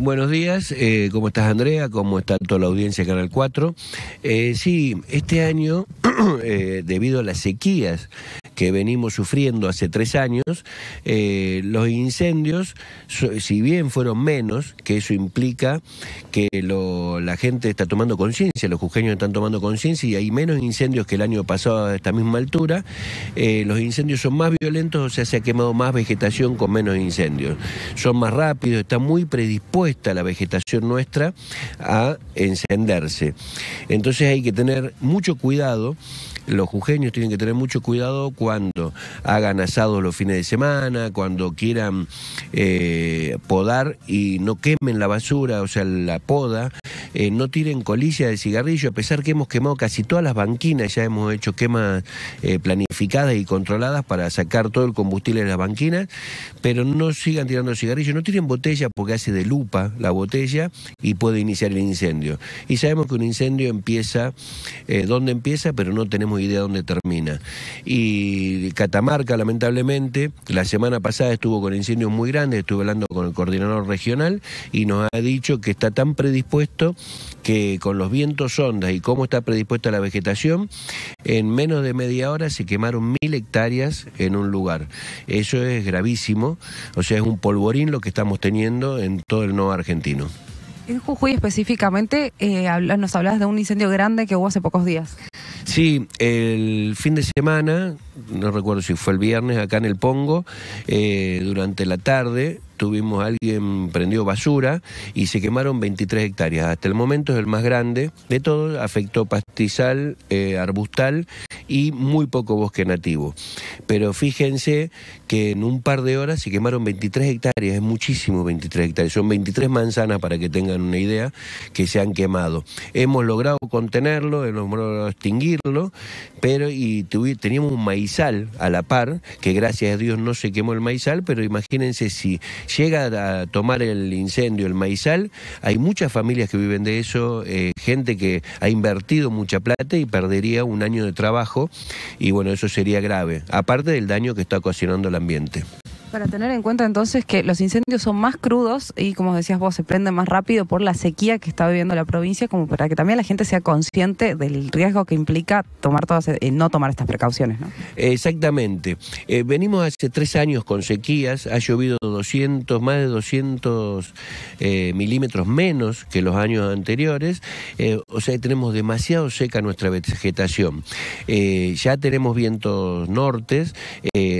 Buenos días, eh, ¿cómo estás Andrea? ¿Cómo está toda la audiencia de Canal 4? Eh, sí, este año, eh, debido a las sequías que venimos sufriendo hace tres años, eh, los incendios, si bien fueron menos, que eso implica que la gente está tomando conciencia, los jujeños están tomando conciencia y hay menos incendios que el año pasado a esta misma altura, eh, los incendios son más violentos, o sea, se ha quemado más vegetación con menos incendios. Son más rápidos, está muy predispuesta la vegetación nuestra a encenderse. Entonces hay que tener mucho cuidado, los jujeños tienen que tener mucho cuidado cuando hagan asados los fines de semana, cuando quieran eh, podar y no quemen la basura, o sea, la poda, eh, no tiren colillas de cigarrillo, a pesar que hemos quemado casi todas las banquinas, ya hemos hecho quemas eh, planificadas y controladas para sacar todo el combustible de las banquinas, pero no sigan tirando cigarrillos, no tiren botella porque hace de lupa la botella y puede iniciar el incendio. Y sabemos que un incendio empieza, eh, donde empieza, pero no tenemos idea dónde termina. Y Catamarca, lamentablemente, la semana pasada estuvo con incendios muy grandes, estuve hablando con el coordinador regional y nos ha dicho que está tan predispuesto que con los vientos ondas y cómo está predispuesta la vegetación, en menos de media hora se quemaron mil hectáreas en un lugar. Eso es gravísimo, o sea, es un polvorín lo que estamos teniendo en todo el nuevo argentino. En Jujuy específicamente eh, nos hablas de un incendio grande que hubo hace pocos días. Sí, el fin de semana, no recuerdo si fue el viernes, acá en el Pongo, eh, durante la tarde tuvimos alguien prendió basura y se quemaron 23 hectáreas. Hasta el momento es el más grande de todos, afectó pastizal, eh, arbustal y muy poco bosque nativo. Pero fíjense que en un par de horas se quemaron 23 hectáreas, es muchísimo 23 hectáreas, son 23 manzanas para que tengan una idea que se han quemado. Hemos logrado contenerlo, hemos logrado extinguirlo, pero y teníamos un maizal a la par, que gracias a Dios no se quemó el maizal, pero imagínense si llega a tomar el incendio el maizal, hay muchas familias que viven de eso, eh, gente que ha invertido mucha plata y perdería un año de trabajo y bueno, eso sería grave, aparte del daño que está ocasionando el ambiente. Para tener en cuenta entonces que los incendios son más crudos y como decías vos, se prenden más rápido por la sequía que está viviendo la provincia, como para que también la gente sea consciente del riesgo que implica tomar todas, eh, no tomar estas precauciones. ¿no? Exactamente. Eh, venimos hace tres años con sequías, ha llovido 200, más de 200 eh, milímetros menos que los años anteriores, o sea, tenemos demasiado seca nuestra vegetación. ya tenemos vientos nortes,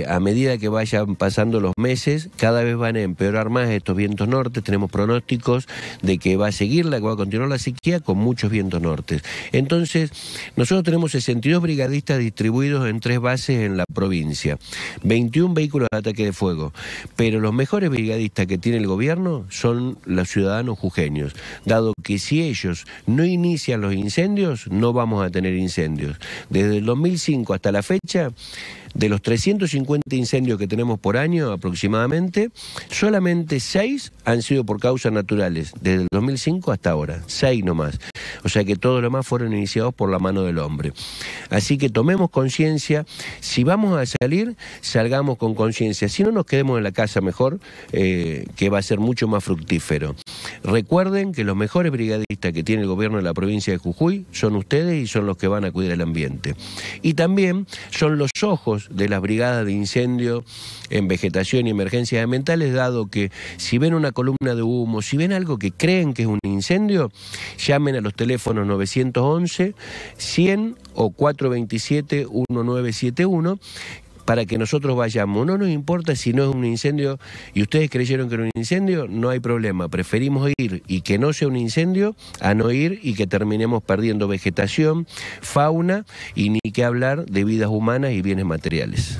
a medida que vayan pasando los meses, cada vez van a empeorar más estos vientos norte, tenemos pronósticos de que va a seguir, la, va a continuar la sequía con muchos vientos nortes. Entonces, nosotros tenemos 62 brigadistas distribuidos en tres bases en la provincia, 21 vehículos de ataque de fuego, pero los mejores brigadistas que tiene el gobierno son los ciudadanos jujeños, dado que si ellos no inician los incendios, no vamos a tener incendios. Desde el 2005 hasta la fecha, de los 350 incendios que tenemos por año aproximadamente, solamente 6 han sido por causas naturales, desde el 2005 hasta ahora, 6 nomás. O sea que todo lo más fueron iniciados por la mano del hombre. Así que tomemos conciencia, si vamos a salir, salgamos con conciencia. Si no, nos quedemos en la casa mejor, eh, que va a ser mucho más fructífero. Recuerden que los mejores brigadistas que tiene el gobierno de la provincia de Jujuy son ustedes y son los que van a cuidar el ambiente. Y también son los ojos de las brigadas de incendio en vegetación y emergencias ambientales, dado que si ven una columna de humo, si ven algo que creen que es un incendio, llamen a los teléfonos Teléfono 911 100 o 427 1971 para que nosotros vayamos. No nos importa si no es un incendio y ustedes creyeron que era un incendio, no hay problema. Preferimos ir y que no sea un incendio a no ir y que terminemos perdiendo vegetación, fauna y ni que hablar de vidas humanas y bienes materiales.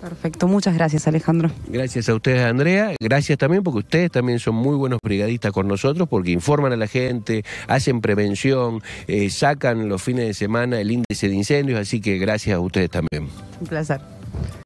Perfecto, muchas gracias Alejandro. Gracias a ustedes Andrea, gracias también porque ustedes también son muy buenos brigadistas con nosotros porque informan a la gente, hacen prevención, eh, sacan los fines de semana el índice de incendios, así que gracias a ustedes también. Un placer.